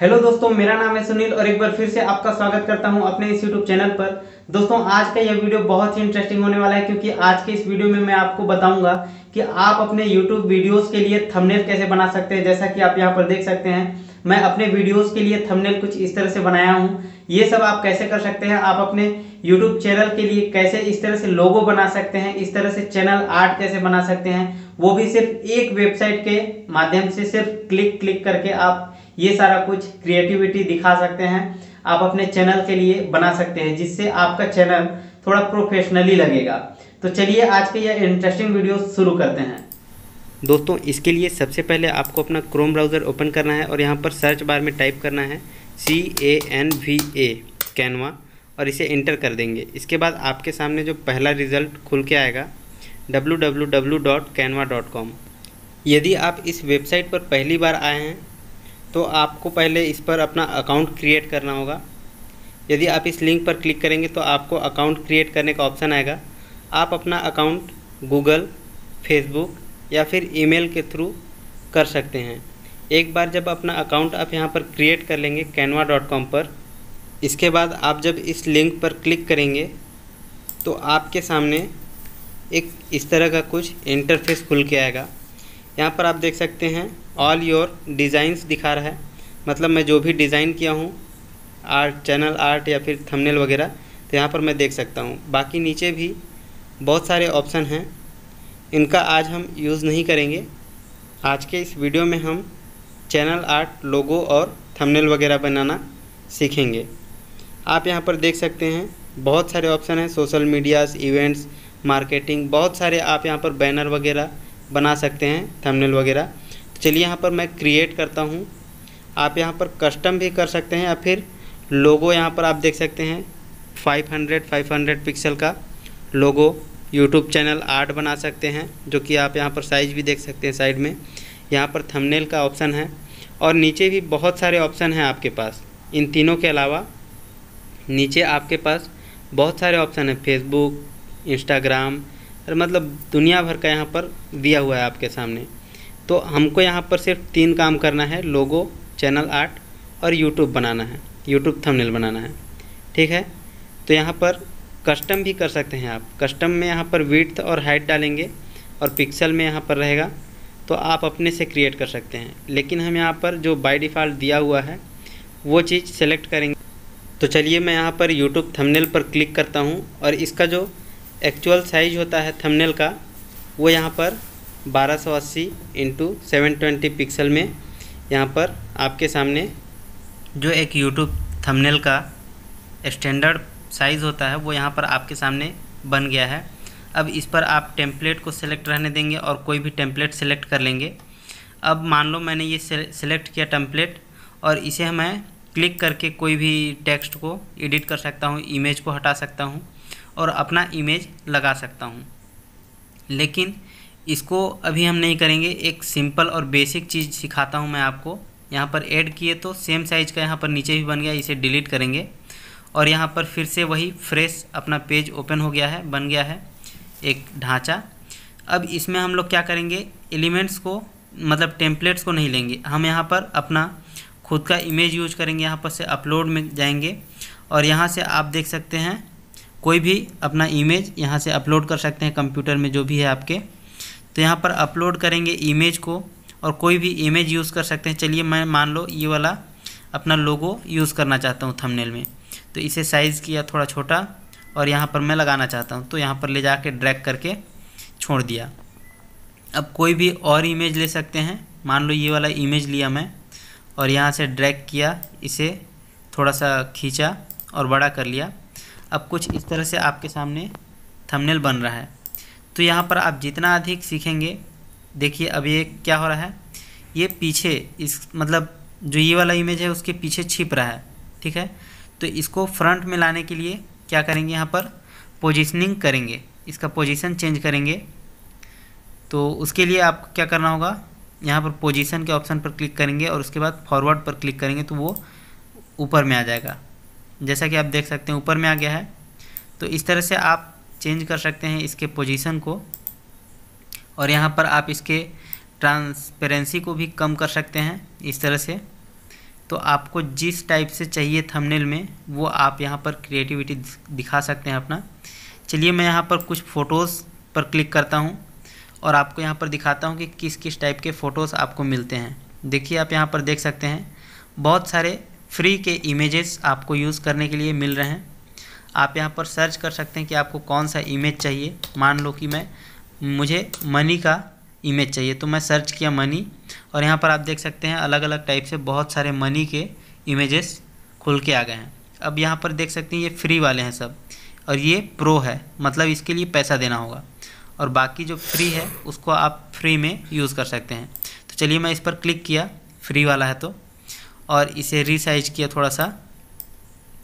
hello दोस्तों मेरा नाम है सुनील और एक बार फिर से आपका स्वागत करता हूं अपने इस यूट्यूब चैनल पर दोस्तों आज का यह वीडियो बहुत ही इंटरेस्टिंग होने वाला है क्योंकि आज के इस वीडियो में मैं आपको बताऊंगा कि आप अपने यूट्यूब वीडियोस के लिए थंबनेल कैसे बना सकते हैं जैसा कि आप यहाँ पर देख सकते हैं मैं अपने वीडियोज के लिए थमनेल कुछ इस तरह से बनाया हूँ ये सब आप कैसे कर सकते हैं आप अपने यूट्यूब चैनल के लिए कैसे इस तरह से लोगो बना सकते हैं इस तरह से चैनल आर्ट कैसे बना सकते हैं वो भी सिर्फ एक वेबसाइट के माध्यम से सिर्फ क्लिक क्लिक करके आप ये सारा कुछ क्रिएटिविटी दिखा सकते हैं आप अपने चैनल के लिए बना सकते हैं जिससे आपका चैनल थोड़ा प्रोफेशनली लगेगा तो चलिए आज के यह इंटरेस्टिंग वीडियो शुरू करते हैं दोस्तों इसके लिए सबसे पहले आपको अपना क्रोम ब्राउज़र ओपन करना है और यहाँ पर सर्च बार में टाइप करना है C A N V A Canva और इसे इंटर कर देंगे इसके बाद आपके सामने जो पहला रिज़ल्ट खुल के आएगा W W W dot Canva dot com यदि आप इस वेबसाइट पर पहली बार आए हैं तो आपको पहले इस पर अपना अकाउंट क्रिएट करना होगा यदि आप इस लिंक पर क्लिक करेंगे तो आपको अकाउंट क्रिएट करने का ऑप्शन आएगा आप अपना अकाउंट गूगल फेसबुक या फिर ईमेल के थ्रू कर सकते हैं एक बार जब अपना अकाउंट आप यहाँ पर क्रिएट कर लेंगे कैनवा पर इसके बाद आप जब इस लिंक पर क्लिक करेंगे तो आपके सामने एक इस तरह का कुछ इंटरफेस खुल के आएगा यहाँ पर आप देख सकते हैं ऑल योर डिज़ाइंस दिखा रहा है मतलब मैं जो भी डिज़ाइन किया हूँ आर्ट चैनल आर्ट या फिर थंबनेल वगैरह तो यहाँ पर मैं देख सकता हूँ बाकी नीचे भी बहुत सारे ऑप्शन हैं इनका आज हम यूज़ नहीं करेंगे आज के इस वीडियो में हम चैनल आर्ट लोगो और थंबनेल वगैरह बनाना सीखेंगे आप यहाँ पर देख सकते हैं बहुत सारे ऑप्शन हैं सोशल मीडियाज़ इवेंट्स मार्केटिंग बहुत सारे आप यहाँ पर बैनर वगैरह बना सकते हैं थंबनेल वगैरह तो चलिए यहाँ पर मैं क्रिएट करता हूँ आप यहाँ पर कस्टम भी कर सकते हैं या फिर लोगो यहाँ पर आप देख सकते हैं 500 500 पिक्सल का लोगो यूट्यूब चैनल आर्ट बना सकते हैं जो कि आप यहाँ पर साइज भी देख सकते हैं साइड में यहाँ पर थंबनेल का ऑप्शन है और नीचे भी बहुत सारे ऑप्शन हैं आपके पास इन तीनों के अलावा नीचे आपके पास बहुत सारे ऑप्शन हैं फेसबुक इंस्टाग्राम मतलब दुनिया भर का यहाँ पर दिया हुआ है आपके सामने तो हमको यहाँ पर सिर्फ तीन काम करना है लोगो चैनल आर्ट और यूट्यूब बनाना है यूट्यूब थंबनेल बनाना है ठीक है तो यहाँ पर कस्टम भी कर सकते हैं आप कस्टम में यहाँ पर विड्थ और हाइट डालेंगे और पिक्सल में यहाँ पर रहेगा तो आप अपने से क्रिएट कर सकते हैं लेकिन हम यहाँ पर जो बाई डिफ़ॉल्ट दिया हुआ है वो चीज़ सेलेक्ट करेंगे तो चलिए मैं यहाँ पर यूट्यूब थंबनेल पर क्लिक करता हूँ और इसका जो एक्चुअल साइज होता है थंबनेल का वो यहाँ पर 1280 सौ अस्सी इंटू सेवन पिक्सल में यहाँ पर आपके सामने जो एक यूट्यूब थंबनेल का स्टैंडर्ड साइज़ होता है वो यहाँ पर आपके सामने बन गया है अब इस पर आप टेम्पलेट को सिलेक्ट रहने देंगे और कोई भी टेम्पलेट सेलेक्ट कर लेंगे अब मान लो मैंने ये सिलेक्ट किया टेम्पलेट और इसे मैं क्लिक करके कोई भी टेक्स्ट को एडिट कर सकता हूँ इमेज को हटा सकता हूँ और अपना इमेज लगा सकता हूँ लेकिन इसको अभी हम नहीं करेंगे एक सिंपल और बेसिक चीज़ सिखाता हूँ मैं आपको यहाँ पर ऐड किए तो सेम साइज़ का यहाँ पर नीचे भी बन गया इसे डिलीट करेंगे और यहाँ पर फिर से वही फ्रेश अपना पेज ओपन हो गया है बन गया है एक ढांचा अब इसमें हम लोग क्या करेंगे एलिमेंट्स को मतलब टेम्पलेट्स को नहीं लेंगे हम यहाँ पर अपना खुद का इमेज यूज करेंगे यहाँ पर से अपलोड में जाएंगे और यहाँ से आप देख सकते हैं कोई भी अपना इमेज यहाँ से अपलोड कर सकते हैं कंप्यूटर में जो भी है आपके तो यहाँ पर अपलोड करेंगे इमेज को और कोई भी इमेज यूज़ कर सकते हैं चलिए मैं मान लो ये वाला अपना लोगो यूज़ करना चाहता हूँ थंबनेल में तो इसे साइज़ किया थोड़ा छोटा और यहाँ पर मैं लगाना चाहता हूँ तो यहाँ पर ले जा कर ड्रैग करके छोड़ दिया अब कोई भी और इमेज ले सकते हैं मान लो ये वाला इमेज लिया मैं और यहाँ से ड्रैग किया इसे थोड़ा सा खींचा और बड़ा कर लिया अब कुछ इस तरह से आपके सामने थंबनेल बन रहा है तो यहाँ पर आप जितना अधिक सीखेंगे देखिए अब ये क्या हो रहा है ये पीछे इस मतलब जो ये वाला इमेज है उसके पीछे छिप रहा है ठीक है तो इसको फ्रंट में लाने के लिए क्या करेंगे यहाँ पर पोजिशनिंग करेंगे इसका पोजिशन चेंज करेंगे तो उसके लिए आपको क्या करना होगा यहाँ पर पोजीशन के ऑप्शन पर क्लिक करेंगे और उसके बाद फॉरवर्ड पर क्लिक करेंगे तो वो ऊपर में आ जाएगा जैसा कि आप देख सकते हैं ऊपर में आ गया है तो इस तरह से आप चेंज कर सकते हैं इसके पोजीशन को और यहाँ पर आप इसके ट्रांसपेरेंसी को भी कम कर सकते हैं इस तरह से तो आपको जिस टाइप से चाहिए थंबनेल में वो आप यहाँ पर क्रिएटिविटी दिखा सकते हैं अपना चलिए मैं यहाँ पर कुछ फ़ोटोज़ पर क्लिक करता हूँ और आपको यहाँ पर दिखाता हूँ कि किस किस टाइप के फ़ोटोज़ आपको मिलते हैं देखिए आप यहाँ पर देख सकते हैं बहुत सारे फ्री के इमेजेस आपको यूज़ करने के लिए मिल रहे हैं आप यहाँ पर सर्च कर सकते हैं कि आपको कौन सा इमेज चाहिए मान लो कि मैं मुझे मनी का इमेज चाहिए तो मैं सर्च किया मनी और यहाँ पर आप देख सकते हैं अलग अलग टाइप से बहुत सारे मनी के इमेजेस खुल के आ गए हैं अब यहाँ पर देख सकते हैं ये फ्री वाले हैं सब और ये प्रो है मतलब इसके लिए पैसा देना होगा और बाकी जो फ्री है उसको आप फ्री में यूज़ कर सकते हैं तो चलिए मैं इस पर क्लिक किया फ्री वाला है तो और इसे रिसाइज किया थोड़ा सा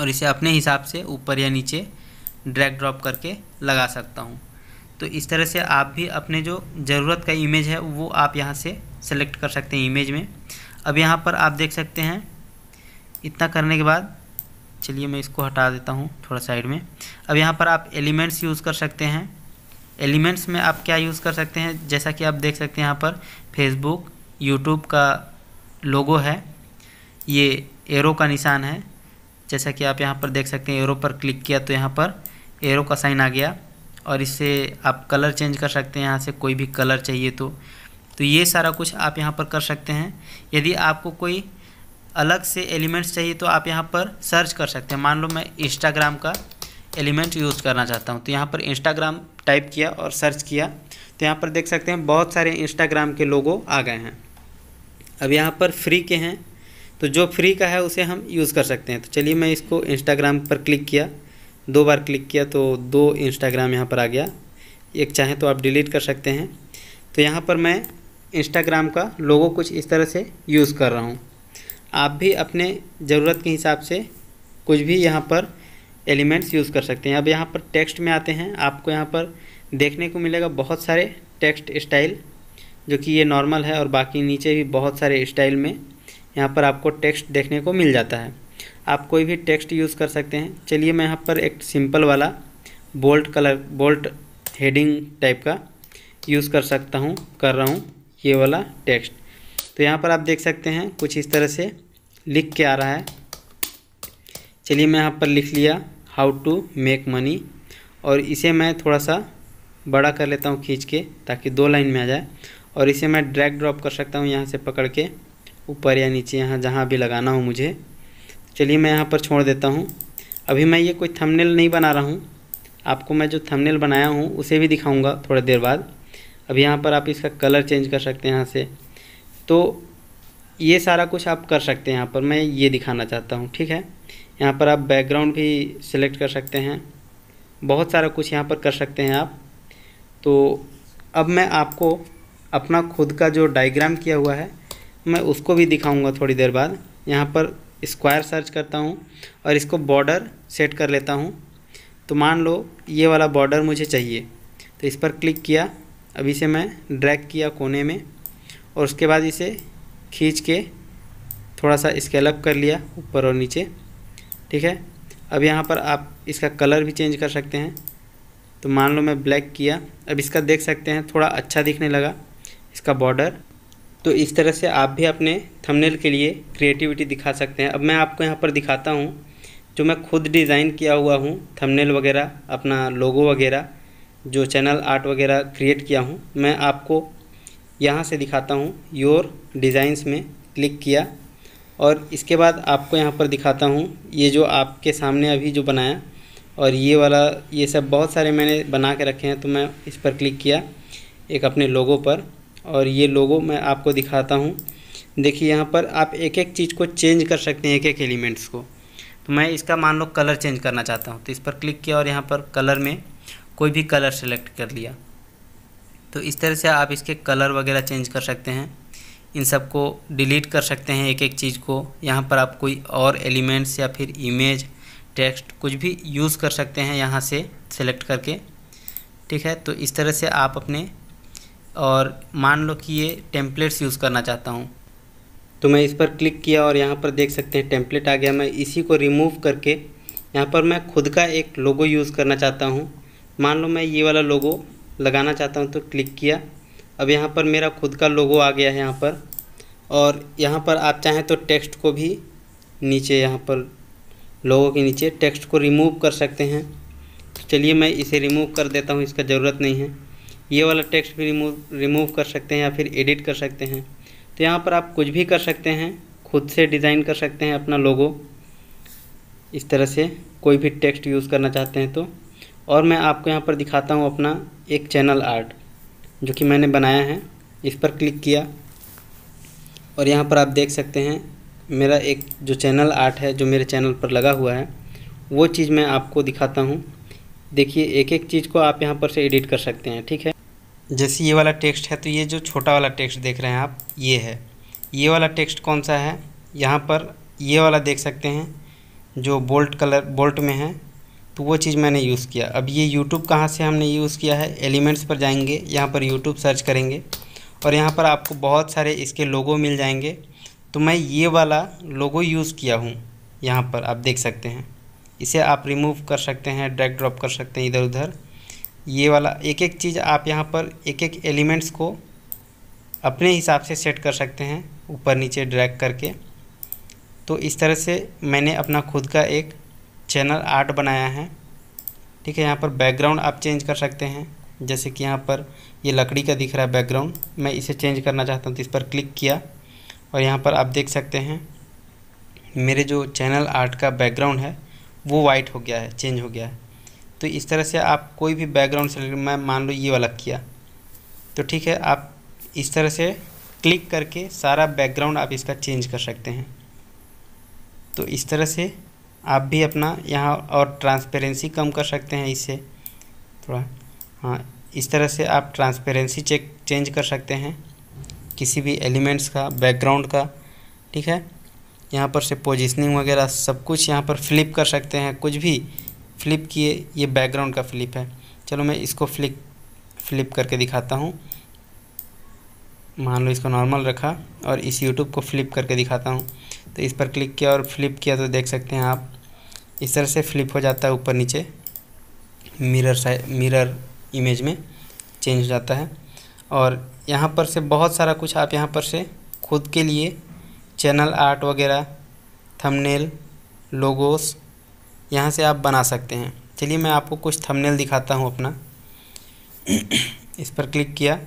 और इसे अपने हिसाब से ऊपर या नीचे ड्रैग ड्रॉप करके लगा सकता हूँ तो इस तरह से आप भी अपने जो ज़रूरत का इमेज है वो आप यहाँ से सेलेक्ट कर सकते हैं इमेज में अब यहाँ पर आप देख सकते हैं इतना करने के बाद चलिए मैं इसको हटा देता हूँ थोड़ा साइड में अब यहाँ पर आप एलिमेंट्स यूज़ कर सकते हैं एलिमेंट्स में आप क्या यूज़ कर सकते हैं जैसा कि आप देख सकते हैं यहाँ पर फेसबुक यूट्यूब का लोगो है ये एरो का निशान है जैसा कि आप यहाँ पर देख सकते हैं एरो पर क्लिक किया तो यहाँ पर एरो का साइन आ गया और इससे आप कलर चेंज कर सकते हैं यहाँ से कोई भी कलर चाहिए तो तो ये सारा कुछ आप यहाँ पर कर सकते हैं यदि आपको कोई अलग से एलिमेंट्स चाहिए तो आप यहाँ पर सर्च कर सकते हैं मान लो मैं इंस्टाग्राम का एलिमेंट यूज़ करना चाहता हूँ तो यहाँ पर इंस्टाग्राम टाइप किया और सर्च किया तो यहाँ पर देख सकते हैं बहुत सारे इंस्टाग्राम के लोगों आ गए हैं अब यहाँ पर फ्री के हैं तो जो फ्री का है उसे हम यूज़ कर सकते हैं तो चलिए मैं इसको इंस्टाग्राम पर क्लिक किया दो बार क्लिक किया तो दो इंस्टाग्राम यहाँ पर आ गया एक चाहें तो आप डिलीट कर सकते हैं तो यहाँ पर मैं इंस्टाग्राम का लोगो कुछ इस तरह से यूज़ कर रहा हूँ आप भी अपने ज़रूरत के हिसाब से कुछ भी यहाँ पर एलिमेंट्स यूज़ कर सकते हैं अब यहाँ पर टेक्स्ट में आते हैं आपको यहाँ पर देखने को मिलेगा बहुत सारे टेक्स्ट स्टाइल जो कि ये नॉर्मल है और बाकी नीचे भी बहुत सारे स्टाइल में यहाँ पर आपको टेक्स्ट देखने को मिल जाता है आप कोई भी टेक्स्ट यूज़ कर सकते हैं चलिए मैं यहाँ पर एक सिंपल वाला bold colour bold heading type का यूज़ कर सकता हूँ कर रहा हूँ ये वाला टेक्स्ट तो यहाँ पर आप देख सकते हैं कुछ इस तरह से लिख के आ रहा है चलिए मैं यहाँ पर लिख लिया हाउ टू मेक मनी और इसे मैं थोड़ा सा बड़ा कर लेता हूँ खींच के ताकि दो लाइन में आ जाए और इसे मैं ड्रैग ड्रॉप कर सकता हूँ यहाँ से पकड़ के ऊपर या नीचे यहाँ जहाँ भी लगाना हो मुझे चलिए मैं यहाँ पर छोड़ देता हूँ अभी मैं ये कोई थंबनेल नहीं बना रहा हूँ आपको मैं जो थंबनेल बनाया हूँ उसे भी दिखाऊंगा थोड़ी देर बाद अभी यहाँ पर आप इसका कलर चेंज कर सकते हैं यहाँ से तो ये सारा कुछ आप कर सकते हैं यहाँ पर मैं ये दिखाना चाहता हूँ ठीक है यहाँ पर आप बैकग्राउंड भी सिलेक्ट कर सकते हैं बहुत सारा कुछ यहाँ पर कर सकते हैं आप तो अब मैं आपको अपना खुद का जो डायग्राम किया हुआ है मैं उसको भी दिखाऊंगा थोड़ी देर बाद यहाँ पर स्क्वायर सर्च करता हूँ और इसको बॉर्डर सेट कर लेता हूँ तो मान लो ये वाला बॉर्डर मुझे चाहिए तो इस पर क्लिक किया अभी से मैं ड्रैग किया कोने में और उसके बाद इसे खींच के थोड़ा सा स्केलअप कर लिया ऊपर और नीचे ठीक है अब यहाँ पर आप इसका कलर भी चेंज कर सकते हैं तो मान लो मैं ब्लैक किया अब इसका देख सकते हैं थोड़ा अच्छा दिखने लगा इसका बॉर्डर तो इस तरह से आप भी अपने थंबनेल के लिए क्रिएटिविटी दिखा सकते हैं अब मैं आपको यहाँ पर दिखाता हूँ जो मैं खुद डिज़ाइन किया हुआ हूँ थंबनेल वगैरह अपना लोगो वगैरह जो चैनल आर्ट वगैरह क्रिएट किया हूँ मैं आपको यहाँ से दिखाता हूँ योर डिज़ाइंस में क्लिक किया और इसके बाद आपको यहाँ पर दिखाता हूँ ये जो आपके सामने अभी जो बनाया और ये वाला ये सब बहुत सारे मैंने बना के रखे हैं तो मैं इस पर क्लिक किया एक अपने लोगों पर और ये लोगो मैं आपको दिखाता हूँ देखिए यहाँ पर आप एक एक चीज़ को चेंज कर सकते हैं एक एक एलिमेंट्स को तो मैं इसका मान लो कलर चेंज करना चाहता हूँ तो इस पर क्लिक किया और यहाँ पर कलर में कोई भी कलर सेलेक्ट कर लिया तो इस तरह से आप इसके कलर वगैरह चेंज कर सकते हैं इन सब को डिलीट कर सकते हैं एक एक चीज़ को यहाँ पर आप कोई और एलिमेंट्स या फिर इमेज टेक्स्ट कुछ भी यूज़ कर सकते हैं यहाँ से सेलेक्ट करके ठीक है तो इस तरह से आप अपने और मान लो कि ये टेम्पलेट्स यूज़ करना चाहता हूँ तो मैं इस पर क्लिक किया और यहाँ पर देख सकते हैं टेम्पलेट आ गया मैं इसी को रिमूव करके यहाँ पर मैं खुद का एक लोगो यूज़ करना चाहता हूँ मान लो मैं ये वाला लोगो लगाना चाहता हूँ तो क्लिक किया अब यहाँ पर मेरा खुद का लोगो आ गया है यहाँ पर और यहाँ पर आप चाहें तो टेक्स्ट को भी नीचे यहाँ पर लोगों के नीचे टेक्स्ट को रिमूव कर सकते हैं तो चलिए मैं इसे रिमूव कर देता हूँ इसका ज़रूरत नहीं है ये वाला टेक्स्ट भी रिमूव रिमूव कर सकते हैं या फिर एडिट कर सकते हैं तो यहाँ पर आप कुछ भी कर सकते हैं खुद से डिज़ाइन कर सकते हैं अपना लोगो इस तरह से कोई भी टेक्स्ट यूज़ करना चाहते हैं तो और मैं आपको यहाँ पर दिखाता हूँ अपना एक चैनल आर्ट जो कि मैंने बनाया है इस पर क्लिक किया और यहाँ पर आप देख सकते हैं मेरा एक जो चैनल आर्ट है जो मेरे चैनल पर लगा हुआ है वो चीज़ मैं आपको दिखाता हूँ देखिए एक एक चीज़ को आप यहाँ पर से एडिट कर सकते हैं ठीक है जैसे ये वाला टेक्स्ट है तो ये जो छोटा वाला टेक्स्ट देख रहे हैं आप ये है ये वाला टेक्स्ट कौन सा है यहाँ पर ये वाला देख सकते हैं जो बोल्ट कलर बोल्ट में है तो वो चीज़ मैंने यूज़ किया अब ये यूट्यूब कहाँ से हमने यूज़ किया है एलिमेंट्स पर जाएंगे यहाँ पर यूट्यूब सर्च करेंगे और यहाँ पर आपको बहुत सारे इसके लोगो मिल जाएंगे तो मैं ये वाला लोगो यूज़ किया हूँ यहाँ पर आप देख सकते हैं इसे आप रिमूव कर सकते हैं ड्रैग ड्रॉप कर सकते हैं इधर उधर ये वाला एक एक चीज़ आप यहाँ पर एक एक एलिमेंट्स को अपने हिसाब से सेट कर सकते हैं ऊपर नीचे ड्रैग करके तो इस तरह से मैंने अपना खुद का एक चैनल आर्ट बनाया है ठीक है यहाँ पर बैकग्राउंड आप चेंज कर सकते हैं जैसे कि यहाँ पर ये लकड़ी का दिख रहा है बैकग्राउंड मैं इसे चेंज करना चाहता हूँ तो इस पर क्लिक किया और यहाँ पर आप देख सकते हैं मेरे जो चैनल आर्ट का बैकग्राउंड है वो वाइट हो गया है चेंज हो गया है तो इस तरह से आप कोई भी बैकग्राउंड सेलेक्ट मैं मान लो ये वाला किया तो ठीक है आप इस तरह से क्लिक करके सारा बैकग्राउंड आप इसका चेंज कर सकते हैं तो इस तरह से आप भी अपना यहाँ और ट्रांसपेरेंसी कम कर सकते हैं इससे थोड़ा हाँ इस तरह से आप ट्रांसपेरेंसी चेक चेंज कर सकते हैं किसी भी एलिमेंट्स का बैकग्राउंड का ठीक है यहाँ पर से पोजिशनिंग वगैरह सब कुछ यहाँ पर फ्लिप कर सकते हैं कुछ भी फ्लिप किए ये बैकग्राउंड का फ्लिप है चलो मैं इसको फ्लिक फ्लिप करके दिखाता हूँ मान लो इसको नॉर्मल रखा और इस यूट्यूब को फ्लिप करके दिखाता हूँ तो इस पर क्लिक किया और फ्लिप किया तो देख सकते हैं आप इस तरह से फ्लिप हो जाता है ऊपर नीचे मिरर साइड मिरर इमेज में चेंज हो जाता है और यहाँ पर से बहुत सारा कुछ आप यहाँ पर से खुद के लिए चैनल आर्ट वगैरह थंबनेल लोगोस यहाँ से आप बना सकते हैं चलिए मैं आपको कुछ थंबनेल दिखाता हूँ अपना इस पर क्लिक किया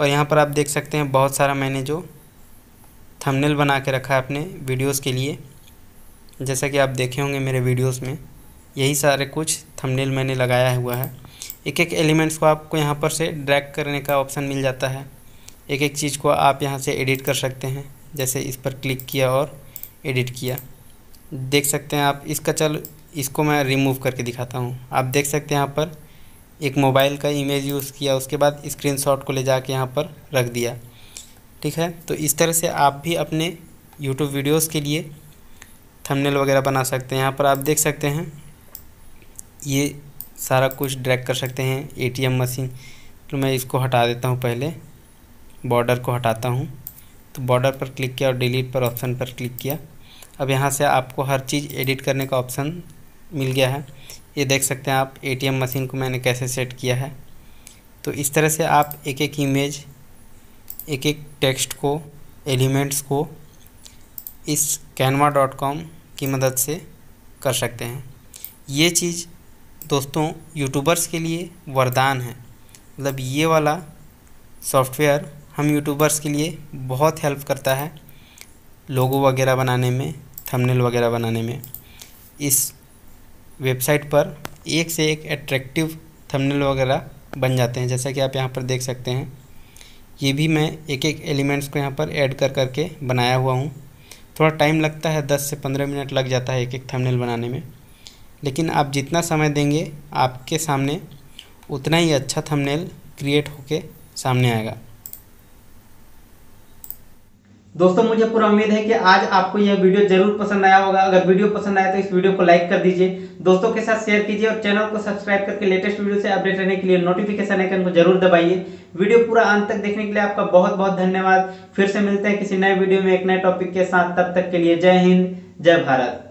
और यहाँ पर आप देख सकते हैं बहुत सारा मैंने जो थंबनेल बना के रखा है अपने वीडियोस के लिए जैसा कि आप देखे होंगे मेरे वीडियोस में यही सारे कुछ थंबनेल मैंने लगाया हुआ है एक एक एलिमेंट्स को आपको यहाँ पर से ड्रैग करने का ऑप्शन मिल जाता है एक एक चीज़ को आप यहाँ से एडिट कर सकते हैं जैसे इस पर क्लिक किया और एडिट किया देख सकते हैं आप इसका चल इसको मैं रिमूव करके दिखाता हूँ आप देख सकते हैं यहाँ पर एक मोबाइल का इमेज यूज़ किया उसके बाद शॉट को ले जा कर यहाँ पर रख दिया ठीक है तो इस तरह से आप भी अपने यूट्यूब वीडियोज़ के लिए थंबनेल वगैरह बना सकते हैं यहाँ पर आप देख सकते हैं ये सारा कुछ ड्रैग कर सकते हैं एटीएम मशीन तो मैं इसको हटा देता हूँ पहले बॉर्डर को हटाता हूँ तो बॉर्डर पर क्लिक किया और डिलीट पर ऑप्शन पर क्लिक किया अब यहाँ से आपको हर चीज़ एडिट करने का ऑप्शन मिल गया है ये देख सकते हैं आप एटीएम मशीन को मैंने कैसे सेट किया है तो इस तरह से आप एक एक इमेज एक एक टेक्स्ट को एलिमेंट्स को इस कैनवा डॉट कॉम की मदद से कर सकते हैं ये चीज़ दोस्तों यूट्यूबर्स के लिए वरदान है मतलब ये वाला सॉफ्टवेयर हम यूट्यूबर्स के लिए बहुत हेल्प करता है लोगो वगैरह बनाने में थंबनेल वगैरह बनाने में इस वेबसाइट पर एक से एक एट्रैक्टिव थंबनेल वगैरह बन जाते हैं जैसा कि आप यहाँ पर देख सकते हैं ये भी मैं एक एक एलिमेंट्स को यहाँ पर ऐड कर करके बनाया हुआ हूँ थोड़ा टाइम लगता है दस से पंद्रह मिनट लग जाता है एक एक थंबनेल बनाने में लेकिन आप जितना समय देंगे आपके सामने उतना ही अच्छा थंबनेल क्रिएट होके सामने आएगा दोस्तों मुझे पूरा उम्मीद है कि आज आपको यह वीडियो जरूर पसंद आया होगा अगर वीडियो पसंद आया तो इस वीडियो को लाइक कर दीजिए दोस्तों के साथ शेयर कीजिए और चैनल को सब्सक्राइब करके लेटेस्ट वीडियो से अपडेट रहने के लिए नोटिफिकेशन आइकन को जरूर दबाइए वीडियो पूरा अंत तक देखने के लिए आपका बहुत बहुत धन्यवाद फिर से मिलते हैं किसी नए वीडियो में एक नए टॉपिक के साथ तब तक के लिए जय हिंद जय भारत